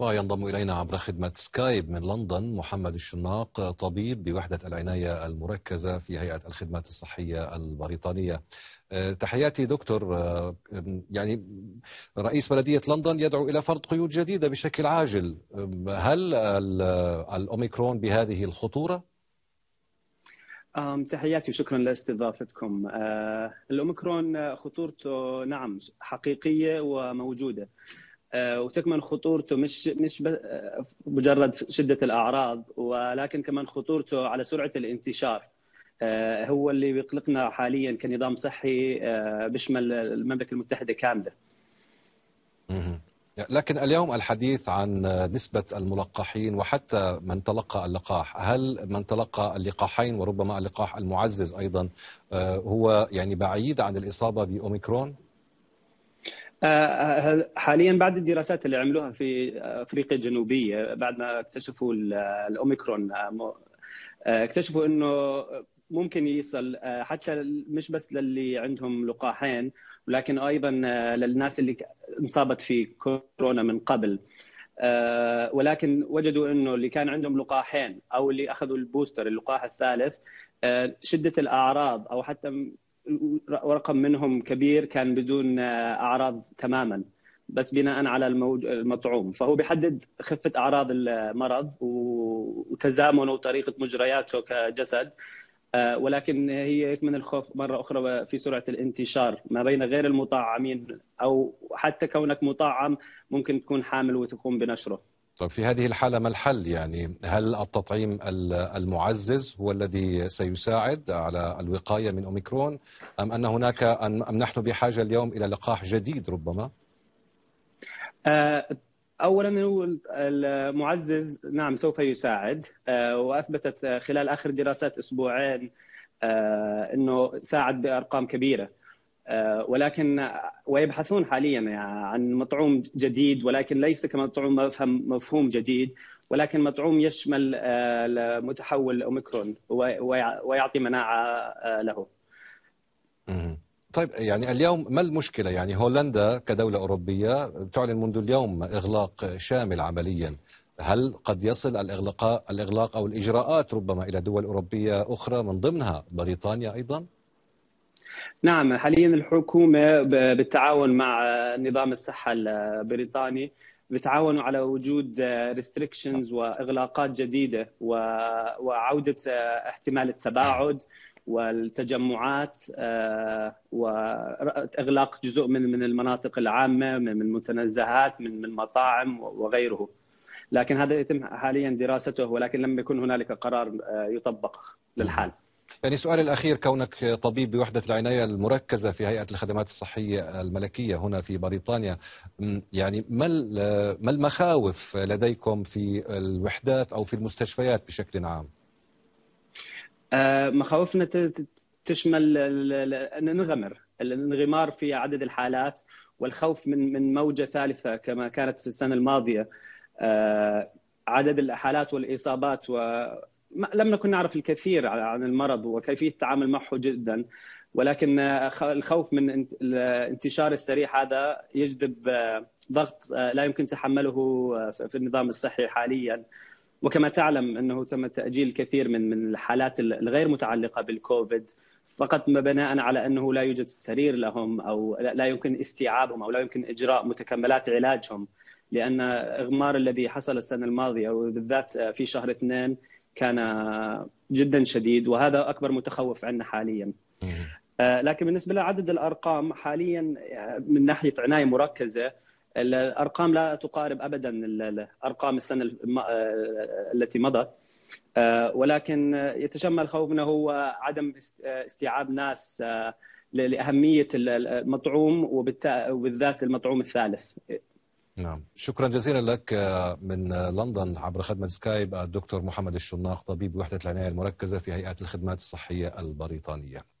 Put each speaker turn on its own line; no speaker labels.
وينضم إلينا عبر خدمة سكايب من لندن محمد الشناق طبيب بوحدة العناية المركزة في هيئة الخدمات الصحية البريطانية آه، تحياتي دكتور آه، يعني رئيس بلدية لندن يدعو إلى فرض قيود جديدة بشكل عاجل آه، هل الأوميكرون بهذه الخطورة؟
تحياتي وشكرا لاستضافتكم الأوميكرون خطورته نعم حقيقية وموجودة آه، وتكمن خطورته مش مش آه، مجرد شده الاعراض ولكن كمان خطورته على سرعه الانتشار آه، هو اللي بيقلقنا حاليا كنظام صحي بيشمل المملكه المتحده كامله.
لكن اليوم الحديث عن نسبة الملقحين وحتى من تلقى اللقاح هل من تلقى اللقاحين وربما اللقاح المعزز أيضا هو يعني بعيد عن الإصابة بأوميكرون؟
آه، آه، حاليا بعد الدراسات اللي عملوها في افريقيا الجنوبيه بعد ما اكتشفوا الاوميكرون آه، اكتشفوا انه ممكن يصل حتى مش بس للي عندهم لقاحين ولكن ايضا للناس اللي انصابت في كورونا من قبل ولكن وجدوا انه اللي كان عندهم لقاحين او اللي اخذوا البوستر اللقاح الثالث شده الاعراض او حتى ورقم منهم كبير كان بدون اعراض تماما بس بناء على المطعوم فهو بيحدد خفه اعراض المرض وتزامنه وطريقه مجرياته كجسد آه، ولكن هي من الخوف مره اخرى في سرعه الانتشار ما بين غير المطعمين او حتى كونك مطعم ممكن تكون حامل
وتقوم بنشره طيب في هذه الحالة ما الحل يعني هل التطعيم المعزز هو الذي سيساعد على الوقاية من أوميكرون أم أن هناك أم نحن بحاجة اليوم إلى لقاح جديد ربما؟ آه،
اولا المعزز نعم سوف يساعد آه، واثبتت خلال اخر دراسات اسبوعين آه، انه ساعد بارقام كبيره ولكن ويبحثون حاليا عن مطعوم جديد ولكن ليس كمطعوم مفهوم جديد ولكن مطعوم يشمل آه، متحول اوميكرون ويعطي مناعه آه، له.
طيب يعني اليوم ما المشكله؟ يعني هولندا كدوله اوروبيه تعلن منذ اليوم اغلاق شامل عمليا. هل قد يصل الاغلاق الاغلاق او الاجراءات ربما الى دول اوروبيه اخرى من ضمنها بريطانيا ايضا؟
نعم حاليا الحكومة بالتعاون مع نظام الصحة البريطاني بتعاونوا على وجود ريستريكشنز واغلاقات جديده وعوده احتمال التباعد والتجمعات آه، واغلاق جزء من من المناطق العامه من المتنزهات من من مطاعم وغيره لكن هذا يتم حاليا دراسته ولكن لم يكن هنالك قرار آه، يطبق
للحال يعني سؤال الأخير كونك طبيب بوحدة العناية المركزة في هيئة الخدمات الصحية الملكية هنا في بريطانيا يعني ما ما المخاوف لديكم في الوحدات أو في المستشفيات بشكل عام؟
آه، مخاوفنا تشمل ننغمر الانغمار في عدد الحالات والخوف من من موجه ثالثه كما كانت في السنه الماضيه آه، عدد الحالات والاصابات لم نكن نعرف الكثير عن المرض وكيفيه التعامل معه جدا ولكن آه، الخوف من الانتشار السريع هذا يجذب آه، ضغط آه، لا يمكن تحمله في النظام الصحي حاليا وكما تعلم انه تم تاجيل الكثير من من الحالات الغير متعلقه بالكوفيد فقط بناء على انه لا يوجد سرير لهم او لا يمكن استيعابهم او لا يمكن اجراء متكملات علاجهم لان اغمار الذي حصل السنه الماضيه وبالذات في شهر اثنين كان جدا شديد وهذا اكبر متخوف عندنا حاليا آه، لكن بالنسبه لعدد الارقام حاليا آه، من ناحيه عنايه مركزه الارقام لا تقارب ابدا ارقام السنه آه، التي مضت ولكن يتشمل خوفنا هو عدم استيعاب ناس لاهميه المطعوم وبالذات المطعوم الثالث
نعم شكرا جزيلا لك آه، من لندن عبر خدمة سكايب الدكتور آه، محمد الشناق طبيب وحدة العناية المركزة في هيئة الخدمات الصحية البريطانية